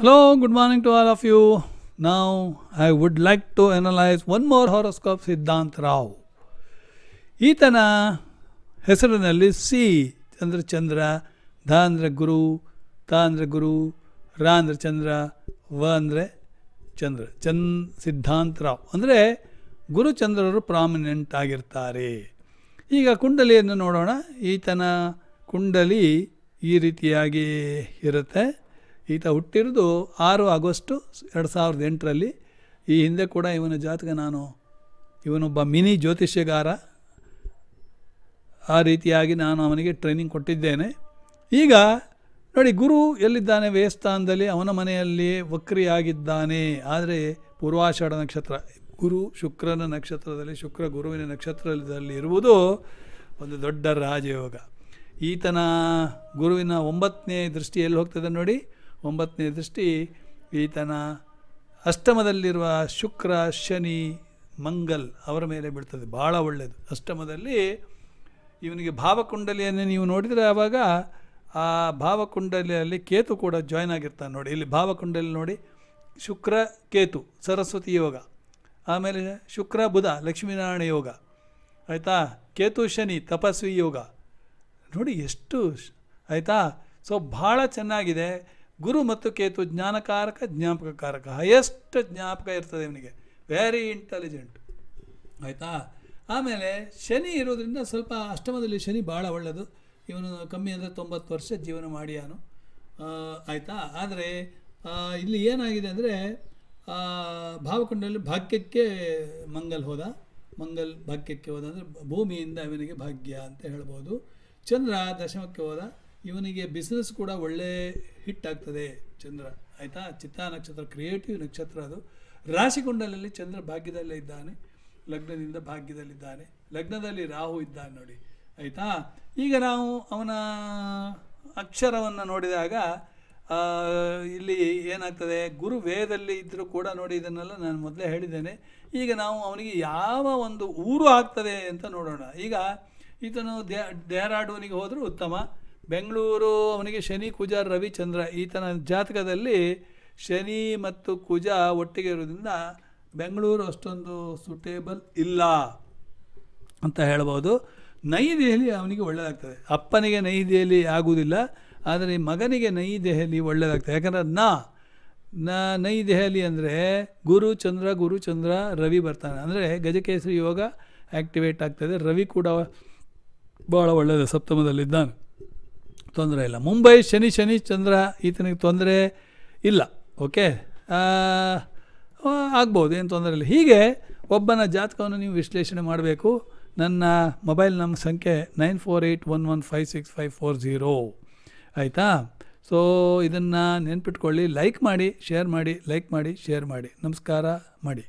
hello good morning to all of you ನಾವು I would like to analyse one more horoscope Siddhant Rao ಈತನ ಹೆಸರಿನಲ್ಲಿ C ಚಂದ್ರ ಚಂದ್ರ ಧ ಗುರು ತ ಗುರು ರ ಚಂದ್ರ ವ ಅಂದರೆ ಚಂದ್ರ ಚನ್ ಸಿದ್ಧಾಂತ್ ರಾವ್ ಅಂದರೆ ಗುರುಚಂದ್ರರು ಪ್ರಾಮಿನೆಂಟ್ ಆಗಿರ್ತಾರೆ ಈಗ ಕುಂಡಲಿಯನ್ನು ನೋಡೋಣ ಈತನ ಕುಂಡಲಿ ಈ ರೀತಿಯಾಗಿ ಇರುತ್ತೆ ಈತ ಹುಟ್ಟಿರೋದು ಆರು ಆಗಸ್ಟು ಎರಡು ಸಾವಿರದ ಎಂಟರಲ್ಲಿ ಈ ಹಿಂದೆ ಕೂಡ ಇವನ ಜಾತಕ ನಾನು ಇವನೊಬ್ಬ ಮಿನಿ ಜ್ಯೋತಿಷ್ಯಗಾರ ಆ ರೀತಿಯಾಗಿ ನಾನು ಅವನಿಗೆ ಟ್ರೈನಿಂಗ್ ಕೊಟ್ಟಿದ್ದೇನೆ ಈಗ ನೋಡಿ ಗುರು ಎಲ್ಲಿದ್ದಾನೆ ವೇಸ್ಥಾನದಲ್ಲಿ ಅವನ ಮನೆಯಲ್ಲಿ ವಕ್ರಿಯಾಗಿದ್ದಾನೆ ಆದರೆ ಪೂರ್ವಾಷಾಢ ನಕ್ಷತ್ರ ಗುರು ಶುಕ್ರನ ನಕ್ಷತ್ರದಲ್ಲಿ ಶುಕ್ರ ಗುರುವಿನ ನಕ್ಷತ್ರದಲ್ಲಿ ಇರುವುದು ಒಂದು ದೊಡ್ಡ ರಾಜಯೋಗ ಈತನ ಗುರುವಿನ ಒಂಬತ್ತನೇ ದೃಷ್ಟಿಯಲ್ಲಿ ಹೋಗ್ತದೆ ನೋಡಿ ಒಂಬತ್ತನೇ ದೃಷ್ಟಿ ಈತನ ಅಷ್ಟಮದಲ್ಲಿರುವ ಶುಕ್ರ ಶನಿ ಮಂಗಲ್ ಅವರ ಮೇಲೆ ಬೀಳ್ತದೆ ಭಾಳ ಒಳ್ಳೆಯದು ಅಷ್ಟಮದಲ್ಲಿ ಇವನಿಗೆ ಭಾವಕುಂಡಲಿಯನ್ನು ನೀವು ನೋಡಿದರೆ ಆವಾಗ ಆ ಭಾವಕುಂಡಲಿಯಲ್ಲಿ ಕೇತು ಕೂಡ ಜಾಯ್ನ್ ಆಗಿರ್ತಾನೆ ನೋಡಿ ಇಲ್ಲಿ ಭಾವಕುಂಡಲಿ ನೋಡಿ ಶುಕ್ರ ಕೇತು ಸರಸ್ವತಿ ಯೋಗ ಆಮೇಲೆ ಶುಕ್ರ ಬುಧ ಲಕ್ಷ್ಮೀನಾರಾಯಣ ಯೋಗ ಆಯಿತಾ ಕೇತು ಶನಿ ತಪಸ್ವಿ ಯೋಗ ನೋಡಿ ಎಷ್ಟು ಆಯಿತಾ ಸೊ ಭಾಳ ಚೆನ್ನಾಗಿದೆ ಗುರು ಮತ್ತು ಕೇತು ಜ್ಞಾನಕಾರಕ ಜ್ಞಾಪಕಕಾರಕ ಹೈಯೆಸ್ಟ್ ಜ್ಞಾಪಕ ಇರ್ತದೆ ಇವನಿಗೆ ವೆರಿ ಇಂಟೆಲಿಜೆಂಟ್ ಆಯಿತಾ ಆಮೇಲೆ ಶನಿ ಇರೋದ್ರಿಂದ ಸ್ವಲ್ಪ ಅಷ್ಟಮದಲ್ಲಿ ಶನಿ ಭಾಳ ಒಳ್ಳೆಯದು ಇವನು ಕಮ್ಮಿ ಅಂದರೆ ತೊಂಬತ್ತು ವರ್ಷ ಜೀವನ ಮಾಡಿಯಾನು ಆಯಿತಾ ಆದರೆ ಇಲ್ಲಿ ಏನಾಗಿದೆ ಅಂದರೆ ಭಾವಕುಂಡಲ್ಲಿ ಭಾಗ್ಯಕ್ಕೆ ಮಂಗಲ್ ಹೋದ ಮಂಗಲ್ ಭಾಗ್ಯಕ್ಕೆ ಹೋದ ಅಂದರೆ ಭೂಮಿಯಿಂದ ಇವನಿಗೆ ಭಾಗ್ಯ ಅಂತ ಹೇಳ್ಬೋದು ಚಂದ್ರ ದಶಮಕ್ಕೆ ಹೋದ ಇವನಿಗೆ ಬಿಸ್ನೆಸ್ ಕೂಡ ಒಳ್ಳೆ ಹಿಟ್ ಆಗ್ತದೆ ಚಂದ್ರ ಆಯಿತಾ ಚಿತ್ತ ನಕ್ಷತ್ರ ಕ್ರಿಯೇಟಿವ್ ನಕ್ಷತ್ರ ಅದು ರಾಶಿಕುಂಡಲಲ್ಲಿ ಚಂದ್ರ ಭಾಗ್ಯದಲ್ಲೇ ಇದ್ದಾನೆ ಲಗ್ನದಿಂದ ಭಾಗ್ಯದಲ್ಲಿದ್ದಾನೆ ಲಗ್ನದಲ್ಲಿ ರಾಹು ಇದ್ದಾನೆ ನೋಡಿ ಆಯಿತಾ ಈಗ ನಾವು ಅವನ ಅಕ್ಷರವನ್ನು ನೋಡಿದಾಗ ಇಲ್ಲಿ ಏನಾಗ್ತದೆ ಗುರು ವೇದದಲ್ಲಿ ಇದ್ದರೂ ಕೂಡ ನೋಡಿ ಇದನ್ನೆಲ್ಲ ನಾನು ಮೊದಲೇ ಹೇಳಿದ್ದೇನೆ ಈಗ ನಾವು ಅವನಿಗೆ ಯಾವ ಒಂದು ಊರು ಆಗ್ತದೆ ಅಂತ ನೋಡೋಣ ಈಗ ಈತನು ದೇ ಡೆಹರಾಡೂನಿಗೆ ಹೋದರೂ ಉತ್ತಮ ಬೆಂಗಳೂರು ಅವನಿಗೆ ಶನಿ ಕುಜ ರವಿಚಂದ್ರ ಈತನ ಜಾತಕದಲ್ಲಿ ಶನಿ ಮತ್ತು ಕುಜ ಒಟ್ಟಿಗೆ ಇರೋದ್ರಿಂದ ಬೆಂಗಳೂರು ಅಷ್ಟೊಂದು ಸೂಟೇಬಲ್ ಇಲ್ಲ ಅಂತ ಹೇಳ್ಬೋದು ದೆಹಲಿ ಅವನಿಗೆ ಒಳ್ಳೆಯದಾಗ್ತದೆ ಅಪ್ಪನಿಗೆ ನೈ ದೆಹಲಿ ಆಗುವುದಿಲ್ಲ ಆದರೆ ಮಗನಿಗೆ ನೈ ದೆಹಲಿ ಒಳ್ಳೆಯದಾಗ್ತದೆ ಯಾಕಂದರೆ ನಾ ದೆಹಲಿ ಅಂದರೆ ಗುರು ಚಂದ್ರ ಗುರು ಚಂದ್ರ ರವಿ ಬರ್ತಾನೆ ಅಂದರೆ ಗಜಕೇಸರಿ ಯೋಗ ಆ್ಯಕ್ಟಿವೇಟ್ ಆಗ್ತದೆ ರವಿ ಕೂಡ ಭಾಳ ಒಳ್ಳೆಯದು ಸಪ್ತಮದಲ್ಲಿದ್ದಾನೆ ತೊಂದರೆ ಇಲ್ಲ ಮುಂಬೈ ಶನಿ ಶನಿ ಚಂದ್ರ ಈತನಿಗೆ ತೊಂದರೆ ಇಲ್ಲ ಓಕೆ ಆಗ್ಬೋದು ಏನು ತೊಂದರೆ ಇಲ್ಲ ಹೀಗೆ ಒಬ್ಬನ ಜಾತಕವನ್ನು ನೀವು ವಿಶ್ಲೇಷಣೆ ಮಾಡಬೇಕು ನನ್ನ ಮೊಬೈಲ್ ನಮ್ಮ ಸಂಖ್ಯೆ nine four eight one one five six five four zero ಆಯಿತಾ ಸೊ ಇದನ್ನು ನೆನ್ಪಿಟ್ಕೊಳ್ಳಿ ಲೈಕ್ ಮಾಡಿ ಶೇರ್ ಮಾಡಿ ಲೈಕ್ ಮಾಡಿ ಶೇರ್ ಮಾಡಿ ನಮಸ್ಕಾರ ಮಾಡಿ